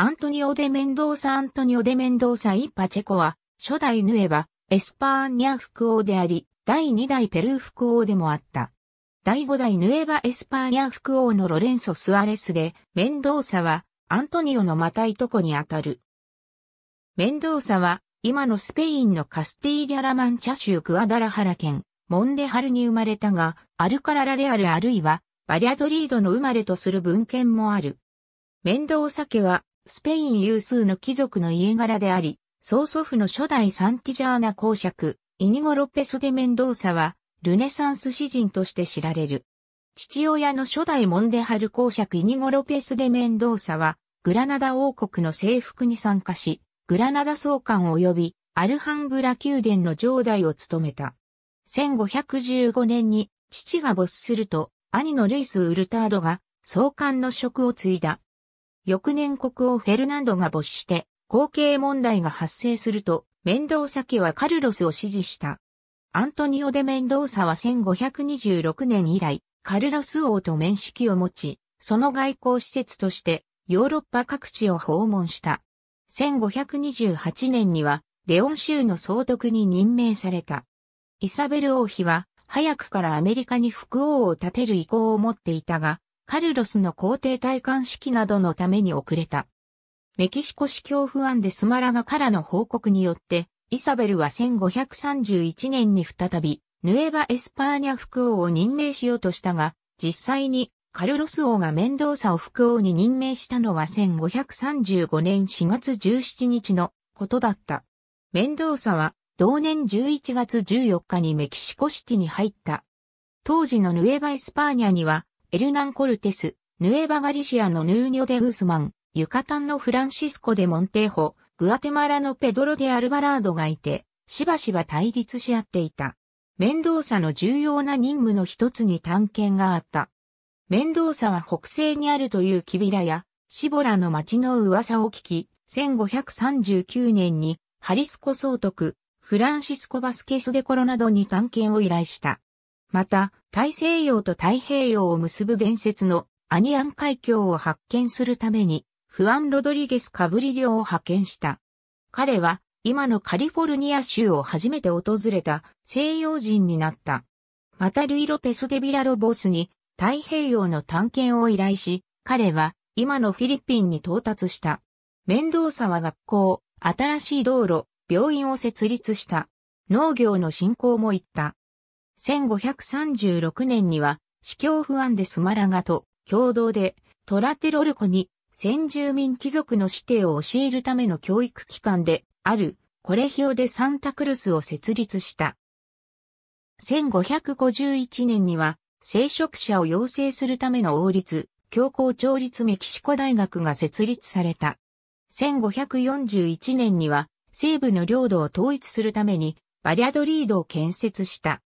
アントニオ・デ・メンドーサ・アントニオ・デ・メンドーサ・イ・パチェコは、初代ヌエバ、エスパーニャ副王であり、第2代ペルー副王でもあった。第5代ヌエバ・エスパーニャ副王のロレンソ・スアレスで、メンドーサは、アントニオのまたいとこにあたる。メンドーサは、今のスペインのカスティーリャ・ラマンチャ州クアダラハラ県、モンデハルに生まれたが、アルカララレアルあるいは、バリアドリードの生まれとする文献もある。メンドーサ家はスペイン有数の貴族の家柄であり、曽祖父の初代サンティジャーナ公爵、イニゴ・ロペス・デ・メンドーサは、ルネサンス詩人として知られる。父親の初代モンデハル公爵イニゴ・ロペス・デ・メンドーサは、グラナダ王国の征服に参加し、グラナダ総監及びアルハンブラ宮殿の城代を務めた。1515年に父が没すると、兄のルイス・ウルタードが総監の職を継いだ。翌年国王フェルナンドが没して、後継問題が発生すると、メンドーサ家はカルロスを支持した。アントニオ・デ・メンドーサは1526年以来、カルロス王と面識を持ち、その外交施設としてヨーロッパ各地を訪問した。1528年にはレオン州の総督に任命された。イサベル王妃は早くからアメリカに副王を立てる意向を持っていたが、カルロスの皇帝戴冠式などのために遅れた。メキシコ司教不安でスマラガからの報告によって、イサベルは1531年に再び、ヌエバ・エスパーニャ副王を任命しようとしたが、実際にカルロス王がメンドーサを副王に任命したのは1535年4月17日のことだった。メンドーサは同年11月14日にメキシコシティに入った。当時のヌエバ・エスパーニャにはエルナン・コルテス、ヌエバガリシアのヌーニョ・デ・グースマン、ユカタンのフランシスコ・デ・モンテーホ、グアテマラのペドロ・デ・アルバラードがいて、しばしば対立し合っていた。メンドーサの重要な任務の一つに探検があった。メンドーサは北西にあるというキビラや、シボラの町の噂を聞き、1539年にハリスコ総督、フランシスコ・バスケス・デ・コロなどに探検を依頼した。また、大西洋と太平洋を結ぶ伝説のアニアン海峡を発見するために、フアン・ロドリゲス・カブリリョを派遣した。彼は、今のカリフォルニア州を初めて訪れた西洋人になった。またルイ・ロペス・デビラロボスに太平洋の探検を依頼し、彼は今のフィリピンに到達した。面倒さは学校、新しい道路、病院を設立した。農業の振興も行った。1536年には、司教不安でスマラガと共同でトラテロルコに先住民貴族の指定を教えるための教育機関であるコレヒオでサンタクルスを設立した。1551年には聖職者を養成するための王立、教皇調律メキシコ大学が設立された。1541年には西部の領土を統一するためにバリアドリードを建設した。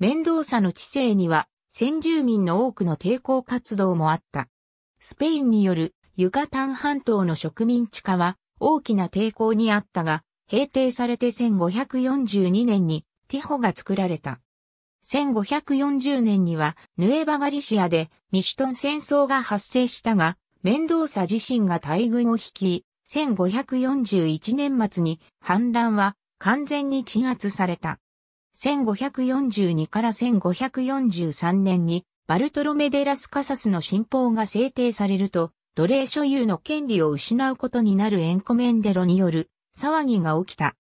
メンドーサの知性には先住民の多くの抵抗活動もあった。スペインによるユカタン半島の植民地化は大きな抵抗にあったが、平定されて1542年にティホが作られた。1540年にはヌエバガリシアでミシュトン戦争が発生したが、メンドーサ自身が大軍を率い、1541年末に反乱は完全に鎮圧された。1542から1543年にバルトロメデラスカサスの新法が制定されると、奴隷所有の権利を失うことになるエンコメンデロによる騒ぎが起きた。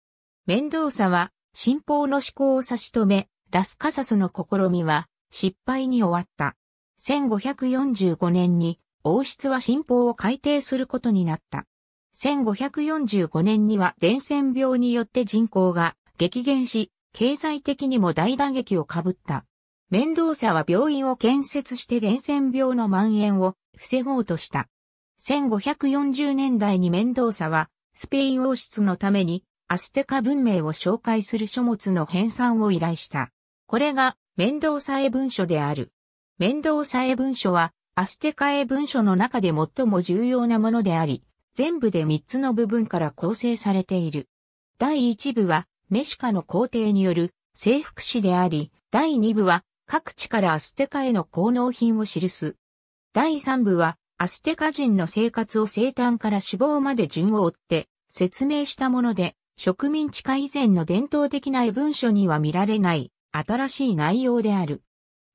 面倒さは新法の施行を差し止め、ラスカサスの試みは失敗に終わった。1545年に王室は新法を改定することになった。1545年には伝染病によって人口が激減し、経済的にも大打撃をかぶった。メンドーサは病院を建設して伝染病の蔓延を防ごうとした。1540年代にメンドーサはスペイン王室のためにアステカ文明を紹介する書物の編纂を依頼した。これがメンドーサ絵文書である。メンドーサ絵文書はアステカ絵文書の中で最も重要なものであり、全部で3つの部分から構成されている。第1部はメシカの皇帝による征服史であり、第2部は各地からアステカへの効能品を記す。第3部はアステカ人の生活を生誕から死亡まで順を追って説明したもので、植民地化以前の伝統的な文書には見られない新しい内容である。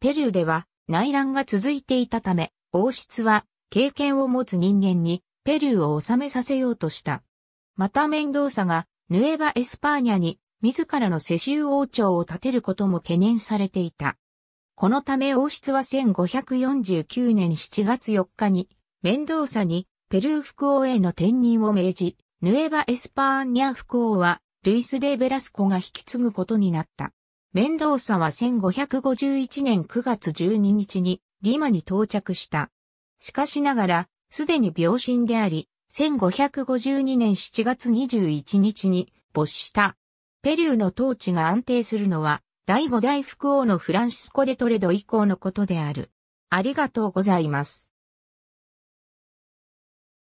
ペルーでは内乱が続いていたため、王室は経験を持つ人間にペルーを治めさせようとした。また面倒さがヌエバ・エスパーニャに自らの世襲王朝を建てることも懸念されていた。このため王室は1549年7月4日に、メンドーサにペルー副王への転任を命じ、ヌエバ・エスパーニャ副王は、ルイス・デ・ベラスコが引き継ぐことになった。メンドーサは1551年9月12日にリマに到着した。しかしながら、すでに病身であり、1552年7月21日に没した。ペリューの統治が安定するのは、第五代福王のフランシスコ・デトレド以降のことである。ありがとうございます。